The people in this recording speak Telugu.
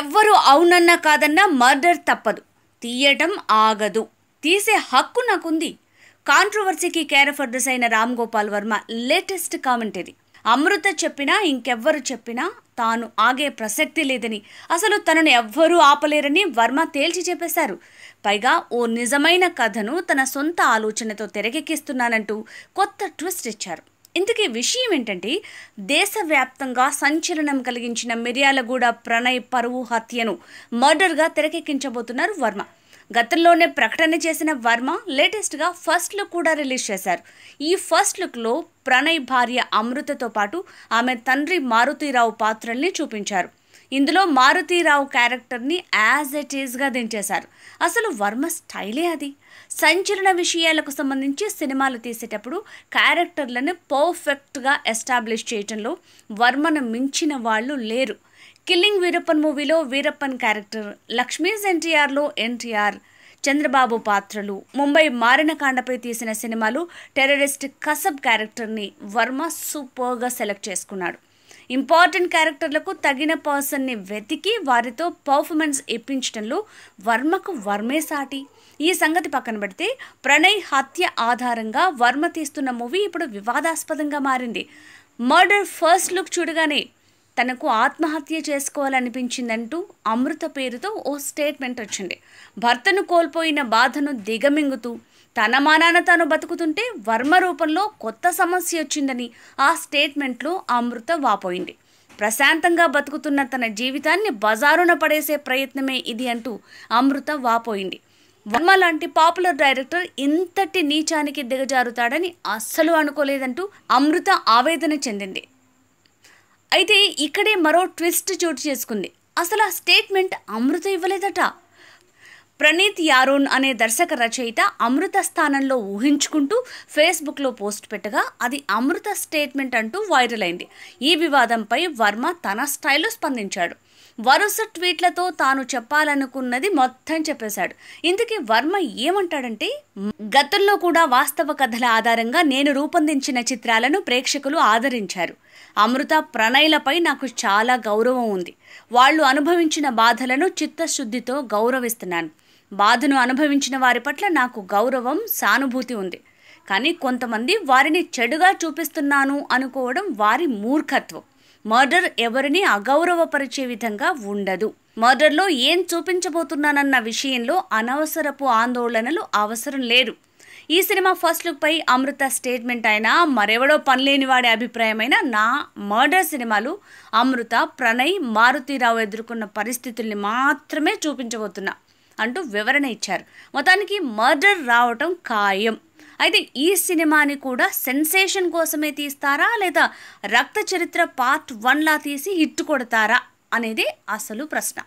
ఎవ్వరు అవునన్నా కాదన్నా మర్డర్ తప్పదు తీయటం ఆగదు తీసే హక్కు నాకుంది కాంట్రవర్సీకి కేర్ ఆఫ్ అయిన రామ్ గోపాల్ వర్మ లేటెస్ట్ కామెంట్ ఇది అమృత చెప్పినా ఇంకెవ్వరు చెప్పినా తాను ఆగే ప్రసక్తి లేదని అసలు తనను ఎవ్వరూ ఆపలేరని వర్మ తేల్చి చెప్పేశారు పైగా ఓ నిజమైన కథను తన సొంత ఆలోచనతో తెరకెక్కిస్తున్నానంటూ కొత్త ట్విస్ట్ ఇచ్చారు ఇంతకీ విషయం ఏంటంటే దేశవ్యాప్తంగా సంచలనం కలిగించిన మిర్యాలగూడ ప్రణయ్ పరువు హత్యను మర్డర్గా తెరకెక్కించబోతున్నారు వర్మ గతంలోనే ప్రకటన చేసిన వర్మ లేటెస్ట్గా ఫస్ట్ లుక్ కూడా రిలీజ్ చేశారు ఈ ఫస్ట్ లుక్లో ప్రణయ్ భార్య అమృతతో పాటు ఆమె తండ్రి మారుతీరావు పాత్రల్ని చూపించారు ఇందులో మారుతీరావు క్యారెక్టర్ని యాజ్ ఎట్ ఈజ్గా దించేశారు అసలు వర్మ స్టైలే అది సంచలన విషయాలకు సంబంధించి సినిమాలు తీసేటప్పుడు క్యారెక్టర్లను పర్ఫెక్ట్గా ఎస్టాబ్లిష్ చేయటంలో వర్మను మించిన వాళ్ళు లేరు కిల్లింగ్ వీరప్పన్ మూవీలో వీరప్పన్ క్యారెక్టర్ లక్ష్మీస్ ఎన్టీఆర్లో ఎన్టీఆర్ చంద్రబాబు పాత్రలు ముంబై కాండపై తీసిన సినిమాలు టెర్రరిస్ట్ కసబ్ క్యారెక్టర్ని వర్మ సూపర్గా సెలెక్ట్ చేసుకున్నాడు ఇంపార్టెంట్ క్యారెక్టర్లకు తగిన పర్సన్ని వెతికి వారితో పర్ఫార్మెన్స్ ఇప్పించడంలో వర్మకు వర్మే సాటి ఈ సంగతి పక్కన పెడితే ప్రణయ్ హత్య ఆధారంగా వర్మ తీస్తున్న మూవీ ఇప్పుడు వివాదాస్పదంగా మారింది మర్డర్ ఫస్ట్ లుక్ చూడగానే తనకు ఆత్మహత్య చేసుకోవాలనిపించిందంటూ అమృత పేరుతో ఓ స్టేట్మెంట్ వచ్చింది భర్తను కోల్పోయిన బాధను దిగమింగుతూ తన మానాన తాను బతుకుతుంటే వర్మ రూపంలో కొత్త సమస్య వచ్చిందని ఆ స్టేట్మెంట్లో అమృత వాపోయింది ప్రశాంతంగా బతుకుతున్న తన జీవితాన్ని బజారున పడేసే ప్రయత్నమే ఇది అంటూ అమృత వాపోయింది వర్మ లాంటి పాపులర్ డైరెక్టర్ ఇంతటి నీచానికి దిగజారుతాడని అస్సలు అనుకోలేదంటూ అమృత ఆవేదన చెందింది అయితే ఇక్కడే మరో ట్విస్ట్ చోటు చేసుకుంది అసలు ఆ స్టేట్మెంట్ అమృత ఇవ్వలేదట ప్రణీత్ యారోన్ అనే దర్శక రచయిత అమృత స్థానంలో ఊహించుకుంటూ ఫేస్బుక్లో పోస్ట్ పెట్టగా అది అమృత స్టేట్మెంట్ అంటూ వైరల్ అయింది ఈ వివాదంపై వర్మ తన స్టైల్లో స్పందించాడు వరుస ట్వీట్లతో తాను చెప్పాలనుకున్నది మొత్తం చెప్పేశాడు ఇందుకే వర్మ ఏమంటాడంటే గతంలో కూడా వాస్తవ కథల ఆధారంగా నేను రూపొందించిన చిత్రాలను ప్రేక్షకులు ఆదరించారు అమృత ప్రణయ్లపై నాకు చాలా గౌరవం ఉంది వాళ్ళు అనుభవించిన బాధలను చిత్తశుద్ధితో గౌరవిస్తున్నాను బాధను అనుభవించిన వారి పట్ల నాకు గౌరవం సానుభూతి ఉంది కానీ కొంతమంది వారిని చెడుగా చూపిస్తున్నాను అనుకోవడం వారి మూర్ఖత్వం మర్డర్ ఎవరిని అగౌరవపరిచే విధంగా ఉండదు మర్డర్లో ఏం చూపించబోతున్నానన్న విషయంలో అనవసరపు ఆందోళనలు అవసరం లేదు ఈ సినిమా ఫస్ట్ లుక్ పై అమృత స్టేట్మెంట్ అయినా మరెవడో పనిలేని వాడి అభిప్రాయమైన నా మర్డర్ సినిమాలు అమృత ప్రణయ్ మారుతీరావు ఎదుర్కొన్న పరిస్థితుల్ని మాత్రమే చూపించబోతున్నా అంటూ వివరణ ఇచ్చారు మొత్తానికి మర్డర్ రావటం ఖాయం అయితే ఈ సినిమాని కూడా సెన్సేషన్ కోసమే తీస్తారా లేదా రక్త చరిత్ర పార్ట్ వన్లా తీసి హిట్ కొడతారా అనేది అసలు ప్రశ్న